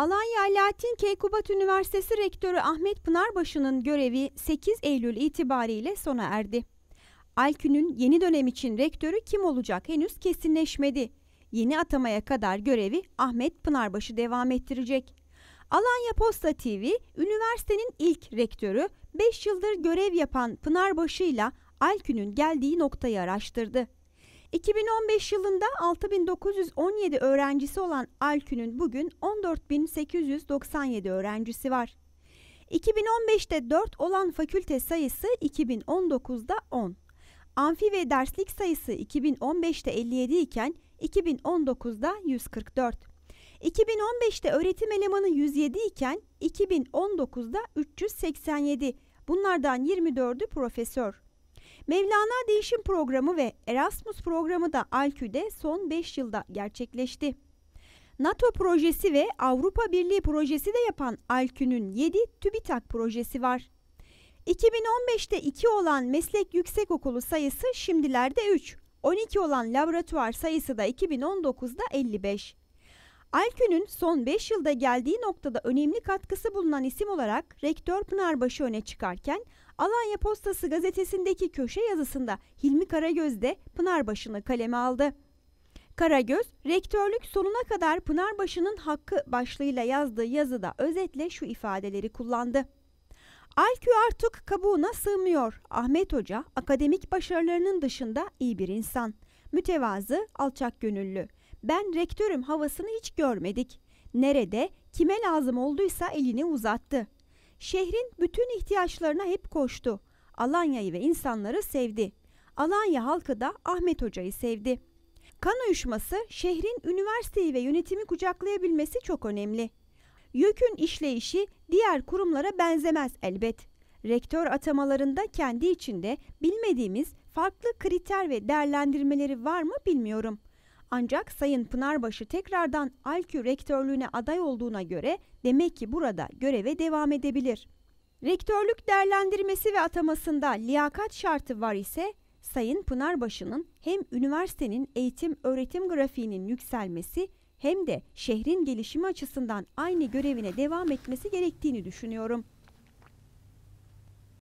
Alanya Alaaddin Keykubat Üniversitesi Rektörü Ahmet Pınarbaşı'nın görevi 8 Eylül itibariyle sona erdi. Alkün'ün yeni dönem için rektörü kim olacak henüz kesinleşmedi. Yeni atamaya kadar görevi Ahmet Pınarbaşı devam ettirecek. Alanya Posta TV, üniversitenin ilk rektörü 5 yıldır görev yapan Pınarbaşı ile Alkün'ün geldiği noktayı araştırdı. 2015 yılında 6917 öğrencisi olan Alkün'ün bugün 14897 öğrencisi var. 2015'te 4 olan fakülte sayısı 2019'da 10. Amfi ve derslik sayısı 2015'te 57 iken 2019'da 144. 2015'te öğretim elemanı 107 iken 2019'da 387. Bunlardan 24'ü profesör. Mevlana Değişim Programı ve Erasmus Programı da Alkü'de son 5 yılda gerçekleşti. NATO projesi ve Avrupa Birliği projesi de yapan Alkü'nün 7 TÜBİTAK projesi var. 2015'te 2 olan meslek yüksekokulu sayısı şimdilerde 3. 12 olan laboratuvar sayısı da 2019'da 55. Alkün'ün son 5 yılda geldiği noktada önemli katkısı bulunan isim olarak Rektör Pınarbaşı öne çıkarken Alanya Postası gazetesindeki köşe yazısında Hilmi Karagöz de Pınarbaşı'nı kaleme aldı. Karagöz, rektörlük sonuna kadar Pınarbaşı'nın hakkı başlığıyla yazdığı yazıda özetle şu ifadeleri kullandı. Alkü artık kabuğuna sığmıyor. Ahmet Hoca akademik başarılarının dışında iyi bir insan. Mütevazı, alçak gönüllü ben rektörüm havasını hiç görmedik. Nerede, kime lazım olduysa elini uzattı. Şehrin bütün ihtiyaçlarına hep koştu. Alanya'yı ve insanları sevdi. Alanya halkı da Ahmet Hoca'yı sevdi. Kan uyuşması şehrin üniversiteyi ve yönetimi kucaklayabilmesi çok önemli. YÖK'ün işleyişi diğer kurumlara benzemez elbet. Rektör atamalarında kendi içinde bilmediğimiz farklı kriter ve değerlendirmeleri var mı bilmiyorum.'' Ancak Sayın Pınarbaşı tekrardan ALKÜ rektörlüğüne aday olduğuna göre demek ki burada göreve devam edebilir. Rektörlük değerlendirmesi ve atamasında liyakat şartı var ise Sayın Pınarbaşı'nın hem üniversitenin eğitim öğretim grafiğinin yükselmesi hem de şehrin gelişimi açısından aynı görevine devam etmesi gerektiğini düşünüyorum.